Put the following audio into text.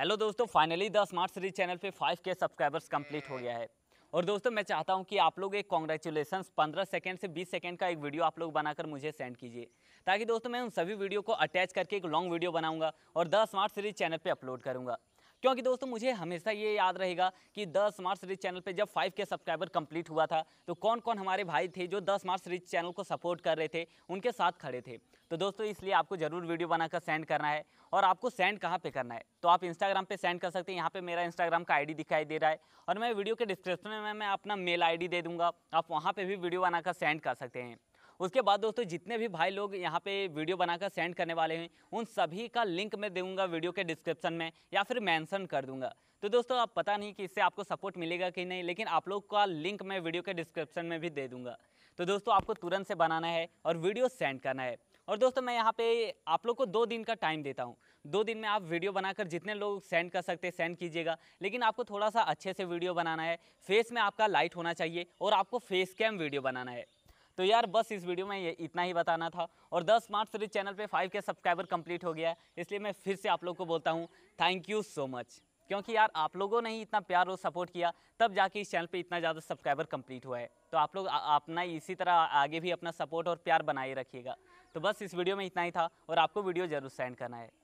hello दोस्तों finally the smart series channel पे K subscribers complete हो गया है और दोस्तों मैं चाहता हूं कि आप लोग एक कॉन्ग्रेचुलेसन 15 सेकंड से 20 सेकंड का एक वीडियो आप लोग बनाकर मुझे सेंड कीजिए ताकि दोस्तों मैं उन सभी वीडियो को अटैच करके एक लॉन्ग वीडियो बनाऊंगा और द स्मार्ट सीरीज चैनल पर अपलोड करूँगा क्योंकि दोस्तों मुझे हमेशा ये याद रहेगा कि द स्मार्ट सीरीज चैनल पे जब फाइव के सब्सक्राइबर कंप्लीट हुआ था तो कौन कौन हमारे भाई थे जो द स्मार्ट सीरीज चैनल को सपोर्ट कर रहे थे उनके साथ खड़े थे तो दोस्तों इसलिए आपको ज़रूर वीडियो बनाकर सेंड करना है और आपको सेंड कहाँ पे करना है तो आप इंस्टाग्राम पे सेंड कर सकते हैं यहाँ पे मेरा इंस्टाग्राम का आईडी दिखाई दे रहा है और मैं वीडियो के डिस्क्रिप्शन में मैं अपना मेल आईडी दे दूंगा आप वहाँ पे भी वीडियो बनाकर सेंड कर सकते हैं उसके बाद दोस्तों जितने भी भाई लोग यहाँ पे वीडियो बनाकर सेंड करने वाले हैं उन सभी का लिंक मैं दूंगा वीडियो के डिस्क्रिप्शन में या फिर मैंसन कर दूंगा तो दोस्तों आप पता नहीं कि इससे आपको सपोर्ट मिलेगा कि नहीं लेकिन आप लोग का लिंक मैं वीडियो के डिस्क्रिप्शन में भी दे दूँगा तो दोस्तों आपको तुरंत से बनाना है और वीडियो सेंड करना है और दोस्तों मैं यहाँ पे आप लोग को दो दिन का टाइम देता हूँ दो दिन में आप वीडियो बनाकर जितने लोग सेंड कर सकते हैं सेंड कीजिएगा लेकिन आपको थोड़ा सा अच्छे से वीडियो बनाना है फेस में आपका लाइट होना चाहिए और आपको फेस कैम वीडियो बनाना है तो यार बस इस वीडियो में ये इतना ही बताना था और 10 मार्च से चैनल पे 5 के सब्सक्राइबर कंप्लीट हो गया है इसलिए मैं फिर से आप लोग को बोलता हूँ थैंक यू सो मच क्योंकि यार आप लोगों ने ही इतना प्यार और सपोर्ट किया तब जाके इस चैनल पे इतना ज़्यादा सब्सक्राइबर कंप्लीट हुआ है तो आप लोग अपना इसी तरह आगे भी अपना सपोर्ट और प्यार बनाए रखिएगा तो बस इस वीडियो में इतना ही था और आपको वीडियो ज़रूर सेंड करना है